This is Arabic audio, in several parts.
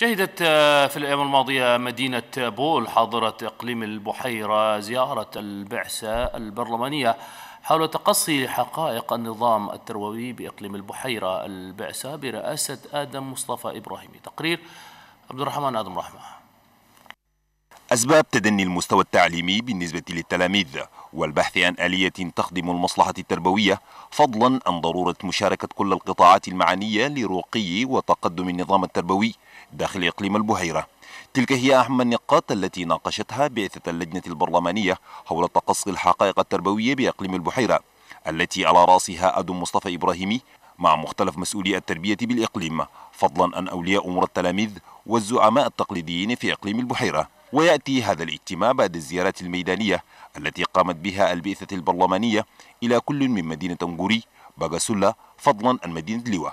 شهدت آه، في الأيام الماضية مدينة بول حاضرة إقليم البحيرة زيارة البعثة البرلمانية حول تقصي حقائق النظام التربوي بإقليم البحيرة البعثة برئاسة آدم مصطفى إبراهيمي تقرير عبد الرحمن آدم رحمه أسباب تدني المستوى التعليمي بالنسبة للتلاميذ والبحث عن آلية تخدم المصلحة التربوية فضلا عن ضرورة مشاركة كل القطاعات المعنية لرقي وتقدم النظام التربوي داخل إقليم البحيرة تلك هي أهم النقاط التي ناقشتها بعثة اللجنة البرلمانية حول تقصي الحقائق التربوية بإقليم البحيرة التي على راسها أدم مصطفى إبراهيمي مع مختلف مسؤولي التربية بالإقليم فضلا أن أولياء أمور التلاميذ والزعماء التقليديين في إقليم البحيرة ويأتي هذا الاجتماع بعد الزيارات الميدانية التي قامت بها البعثة البرلمانية إلى كل من مدينة أنغوري باغاسولا فضلا عن مدينة لوا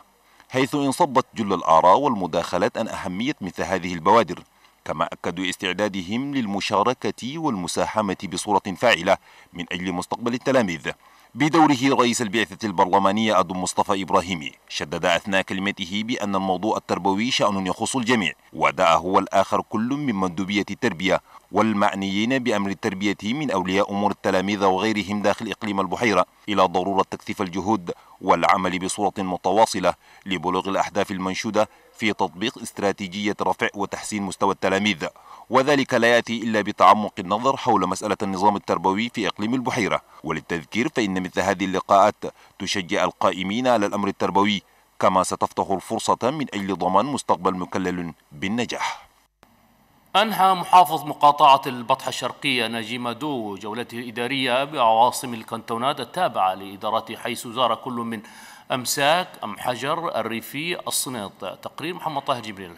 حيث انصبت جل الآراء والمداخلات عن أهمية مثل هذه البوادر كما أكدوا استعدادهم للمشاركة والمساهمة بصورة فاعلة من أجل مستقبل التلاميذ بدوره رئيس البعثة البرلمانية أدو مصطفى إبراهيمي شدد أثناء كلمته بأن الموضوع التربوي شأن يخص الجميع ودعا هو الآخر كل من مندوبية التربية والمعنيين بأمر التربية من أولياء أمور التلاميذ وغيرهم داخل إقليم البحيرة إلى ضرورة تكثيف الجهود والعمل بصورة متواصلة لبلوغ الأهداف المنشودة في تطبيق استراتيجية رفع وتحسين مستوى التلاميذ وذلك لا يأتي إلا بتعمق النظر حول مسألة النظام التربوي في إقليم البحيرة وللتذكير فإن مثل هذه اللقاءات تشجع القائمين على الأمر التربوي كما ستفتح الفرصة من أجل ضمان مستقبل مكلل بالنجاح أنهى محافظ مقاطعة البطحة الشرقية ناجي دو جولته الإدارية بعواصم الكنتونات التابعة لإدارته حيث زار كل من أمساك أم حجر الريفي الصنيط تقرير محمد طاهر جبريل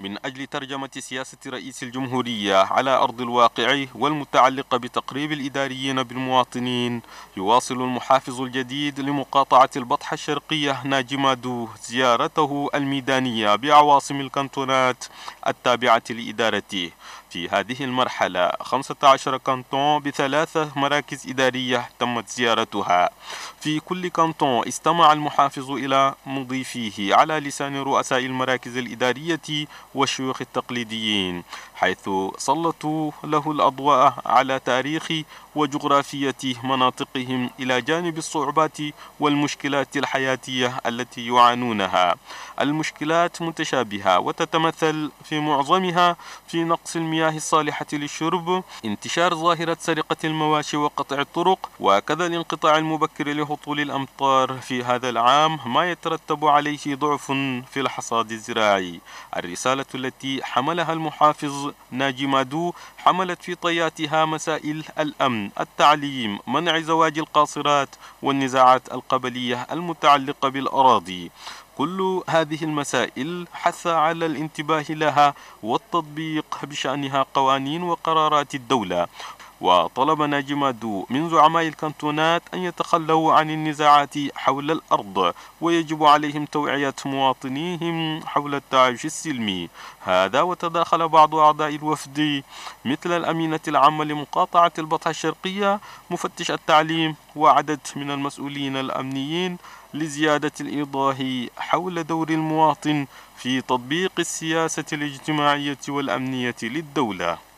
من أجل ترجمة سياسة رئيس الجمهورية على أرض الواقع والمتعلقة بتقريب الإداريين بالمواطنين يواصل المحافظ الجديد لمقاطعة البطحة الشرقية ناجمة دو زيارته الميدانية بعواصم الكنتونات التابعة لإدارته في هذه المرحلة 15 كانتون بثلاثة مراكز إدارية تمت زيارتها في كل كانتون استمع المحافظ إلى مضيفيه على لسان رؤساء المراكز الإدارية والشيوخ التقليديين حيث سلطوا له الأضواء على تاريخ وجغرافية مناطقهم إلى جانب الصعوبات والمشكلات الحياتية التي يعانونها المشكلات متشابهة وتتمثل في معظمها في نقص المياه المياه الصالحة للشرب انتشار ظاهرة سرقة المواشي وقطع الطرق وكذا الانقطاع المبكر لهطول الأمطار في هذا العام ما يترتب عليه ضعف في الحصاد الزراعي الرسالة التي حملها المحافظ ناجي مادو حملت في طياتها مسائل الأمن التعليم منع زواج القاصرات والنزاعات القبلية المتعلقة بالأراضي كل هذه المسائل حث على الانتباه لها والتطبيق بشأنها قوانين وقرارات الدولة وطلب ناجم دو من زعماء الكانتونات أن يتخلوا عن النزاعات حول الأرض ويجب عليهم توعية مواطنيهم حول التعايش السلمي هذا وتداخل بعض أعضاء الوفد مثل الأمينة العامة لمقاطعة البطحة الشرقية مفتش التعليم وعدد من المسؤولين الأمنيين لزيادة الإيضاح حول دور المواطن في تطبيق السياسة الاجتماعية والأمنية للدولة